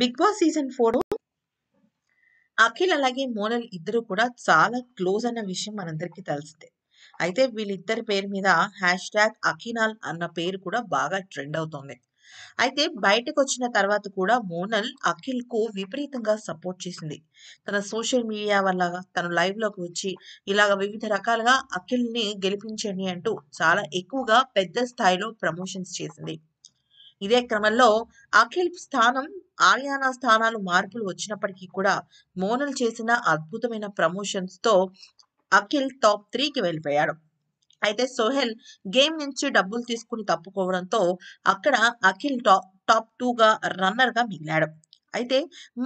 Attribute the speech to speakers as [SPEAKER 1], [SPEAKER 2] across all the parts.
[SPEAKER 1] big Boss season four Akhil అలాగే మోనల్ ఇద్దరు కూడా చాలా క్లోజ్ అన్న విషయం మనందరికీ తెలిసిందే అయితే వీళ్ళిద్దరి పేరు మీద హ్యాష్ ట్యాగ్ అఖినాల్ అన్న పేరు కూడా బాగా ట్రెండ్ అవుతోంది అయితే బయటకు వచ్చిన తర్వాత కూడా మోనల్ అఖిల్ కు విపరీతంగా సపోర్ట్ చేసింది తన సోషల్ మీడియా వల్ల తను లైవ్ లోకి వచ్చి ఇలాగ వివిధ రకాలుగా అఖిల్ ని గెలిపించండి అంటూ చాలా ఎక్కువగా పెద్ద స్థాయిలో ప్రమోషన్స్ చేసింది ఇదే క్రమంలో అఖిల్ స్థానం ఆర్యానా స్థానాలు మార్పులు వచ్చినప్పటికీ కూడా మోనల్ చేసిన అద్భుతమైన ప్రమోషన్స్ తో అఖిల్ టాప్ త్రీకి వెళ్ళిపోయాడు అయితే సోహెల్ గేమ్ నుంచి డబ్బులు తీసుకుని తప్పుకోవడంతో అక్కడ అఖిల్ టాప్ టాప్ టూగా రన్నర్గా మిగిలాడు అయితే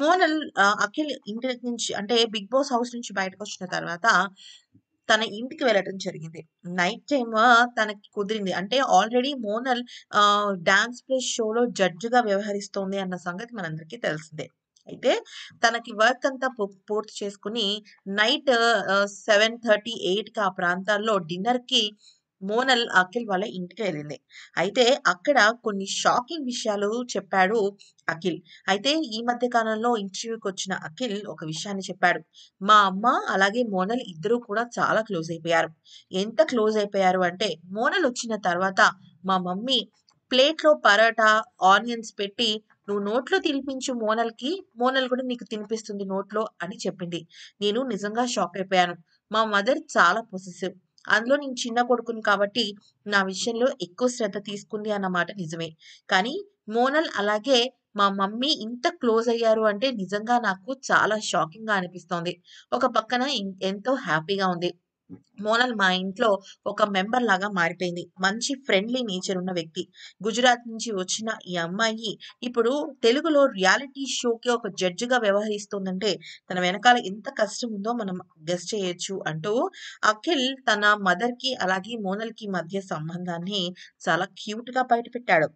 [SPEAKER 1] మోనల్ అఖిల్ ఇంటి నుంచి అంటే బిగ్ బాస్ హౌస్ నుంచి బయటకు వచ్చిన తర్వాత తన ఇంటికి వెళ్ళటం జరిగింది నైట్ టైమ్ తనకి కుదిరింది అంటే ఆల్రెడీ మోనల్ డాన్స్ ప్లస్ షోలో జడ్జిగా వ్యవహరిస్తోంది అన్న సంగతి మనందరికీ తెలిసిందే అయితే తనకి వర్క్ అంతా పూర్తి చేసుకుని నైట్ సెవెన్ థర్టీ ఎయిట్కి ఆ ప్రాంతాల్లో డిన్నర్కి మోనల్ అఖిల్ వాళ్ళ ఇంటికి వెళ్ళింది అయితే అక్కడ కొన్ని షాకింగ్ విషయాలు చెప్పాడు అఖిల్ అయితే ఈ మధ్య కాలంలో ఇంటర్వ్యూకి వచ్చిన అఖిల్ ఒక విషయాన్ని చెప్పాడు మా అమ్మ అలాగే మోనల్ ఇద్దరూ కూడా చాలా క్లోజ్ అయిపోయారు ఎంత క్లోజ్ అయిపోయారు అంటే మోనల్ వచ్చిన తర్వాత మా మమ్మీ ప్లేట్లో పరోటా ఆనియన్స్ పెట్టి నువ్వు నోట్లో తినిపించు మోనల్కి మోనల్ కూడా నీకు తినిపిస్తుంది నోట్లో అని చెప్పింది నేను నిజంగా షాక్ అయిపోయాను మా మదర్ చాలా పొసెసివ్ అందులో నేను చిన్న కొడుకుని కాబట్టి నా విషయంలో ఎక్కువ శ్రద్ధ తీసుకుంది అన్నమాట నిజమే కానీ మోనల్ అలాగే మా మమ్మీ ఇంత క్లోజ్ అయ్యారు అంటే నిజంగా నాకు చాలా షాకింగ్ గా అనిపిస్తోంది ఒక పక్కన ఎంతో హ్యాపీగా ఉంది మోనల్ మా ఇంట్లో ఒక మెంబర్ లాగా మారిపోయింది మంచి ఫ్రెండ్లీ నేచర్ ఉన్న వ్యక్తి గుజరాత్ నుంచి వచ్చిన ఈ అమ్మాయి ఇప్పుడు తెలుగులో రియాలిటీ షోకి ఒక జడ్జిగా వ్యవహరిస్తుందంటే తన వెనకాల ఎంత కష్టం ఉందో మనం గెస్ చేయొచ్చు అంటూ అఖిల్ తన మదర్కి అలాగే మోనల్కి మధ్య సంబంధాన్ని చాలా క్యూట్గా బయటపెట్టాడు